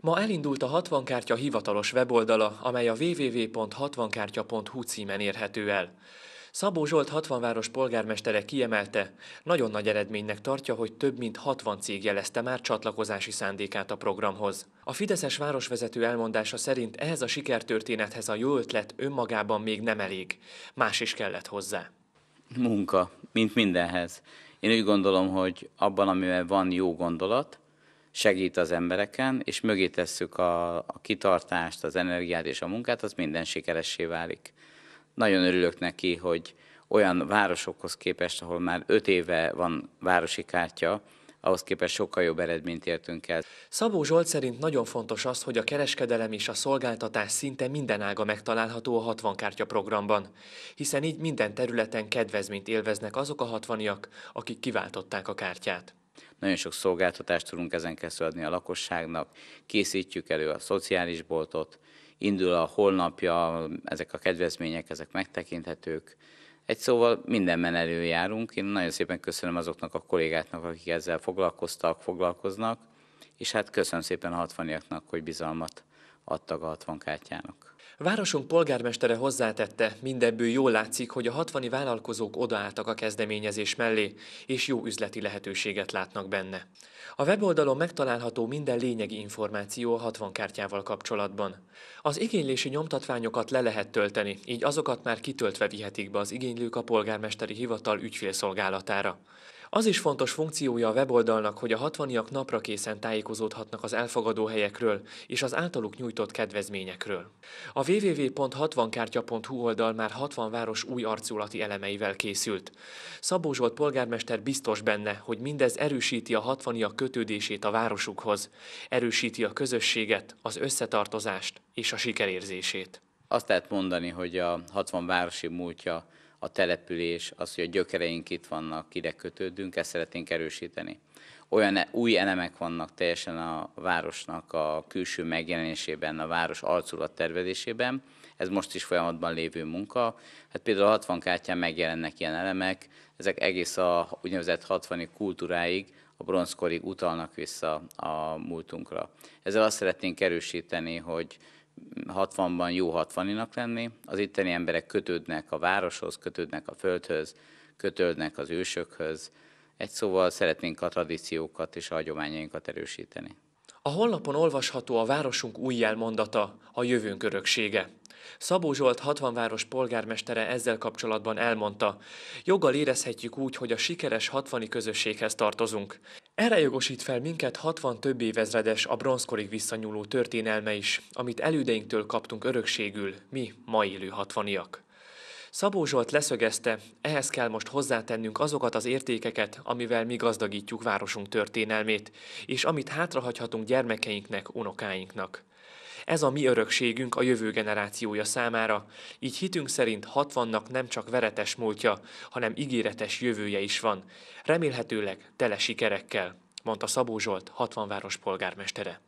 Ma elindult a 60 kártya hivatalos weboldala, amely a www.60kártya.hu címen érhető el. Szabó Zsolt 60 város polgármestere kiemelte, nagyon nagy eredménynek tartja, hogy több mint 60 cég jelezte már csatlakozási szándékát a programhoz. A Fideszes városvezető elmondása szerint ehhez a sikertörténethez a jó ötlet önmagában még nem elég. Más is kellett hozzá. Munka, mint mindenhez. Én úgy gondolom, hogy abban, amiben van jó gondolat, segít az embereken, és mögé tesszük a, a kitartást, az energiát és a munkát, az minden sikeressé válik. Nagyon örülök neki, hogy olyan városokhoz képest, ahol már öt éve van városi kártya, ahhoz képest sokkal jobb eredményt értünk el. Szabó Zsolt szerint nagyon fontos az, hogy a kereskedelem és a szolgáltatás szinte minden ága megtalálható a 60 kártya programban, hiszen így minden területen kedvezményt élveznek azok a hatvaniak, akik kiváltották a kártyát. Nagyon sok szolgáltatást tudunk ezen keresztül adni a lakosságnak, készítjük elő a szociális boltot, indul a holnapja, ezek a kedvezmények, ezek megtekinthetők. Egy szóval mindenben előjárunk. Én nagyon szépen köszönöm azoknak a kollégáknak, akik ezzel foglalkoztak, foglalkoznak, és hát köszönöm szépen a hatvaniaknak, hogy bizalmat adtak a hatvankártyának. Városunk polgármestere hozzátette, mindebből jól látszik, hogy a hatvani vállalkozók odaálltak a kezdeményezés mellé, és jó üzleti lehetőséget látnak benne. A weboldalon megtalálható minden lényegi információ a 60 kártyával kapcsolatban. Az igénylési nyomtatványokat le lehet tölteni, így azokat már kitöltve vihetik be az igénylők a polgármesteri hivatal ügyfélszolgálatára. Az is fontos funkciója a weboldalnak, hogy a hatvaniak napra készen tájékozódhatnak az elfogadó helyekről és az általuk nyújtott kedvezményekről. A www.60kártya.hu oldal már 60 város új arculati elemeivel készült. Szabó Zsolt polgármester biztos benne, hogy mindez erősíti a hatvaniak kötődését a városukhoz, erősíti a közösséget, az összetartozást és a sikerérzését. Azt lehet mondani, hogy a 60 városi múltja a település, az, hogy a gyökereink itt vannak, ide kötődünk, ezt szeretnénk erősíteni. Olyan e- új elemek vannak teljesen a városnak a külső megjelenésében, a város arculat tervezésében, ez most is folyamatban lévő munka. Hát például a 60 kártyán megjelennek ilyen elemek, ezek egész a úgynevezett 60 kultúráig, a bronzkorig utalnak vissza a múltunkra. Ezzel azt szeretnénk erősíteni, hogy 60-ban jó 60-inak lenni. Az itteni emberek kötődnek a városhoz, kötődnek a földhöz, kötődnek az ősökhöz. Egy szóval szeretnénk a tradíciókat és a hagyományainkat erősíteni. A honlapon olvasható a városunk új jelmondata, a jövőnk öröksége. Szabó Zsolt 60 város polgármestere ezzel kapcsolatban elmondta, joggal érezhetjük úgy, hogy a sikeres 60 közösséghez tartozunk. Erre jogosít fel minket 60 több évezredes, a bronzkorig visszanyúló történelme is, amit elődeinktől kaptunk örökségül, mi, ma élő 60-iak. Szabó Zsolt leszögezte, ehhez kell most hozzátennünk azokat az értékeket, amivel mi gazdagítjuk városunk történelmét, és amit hátrahagyhatunk gyermekeinknek, unokáinknak. Ez a mi örökségünk a jövő generációja számára. Így hitünk szerint 60-nak nem csak veretes múltja, hanem ígéretes jövője is van. Remélhetőleg tele sikerekkel, mondta Szabó Zsolt, 60 város polgármestere.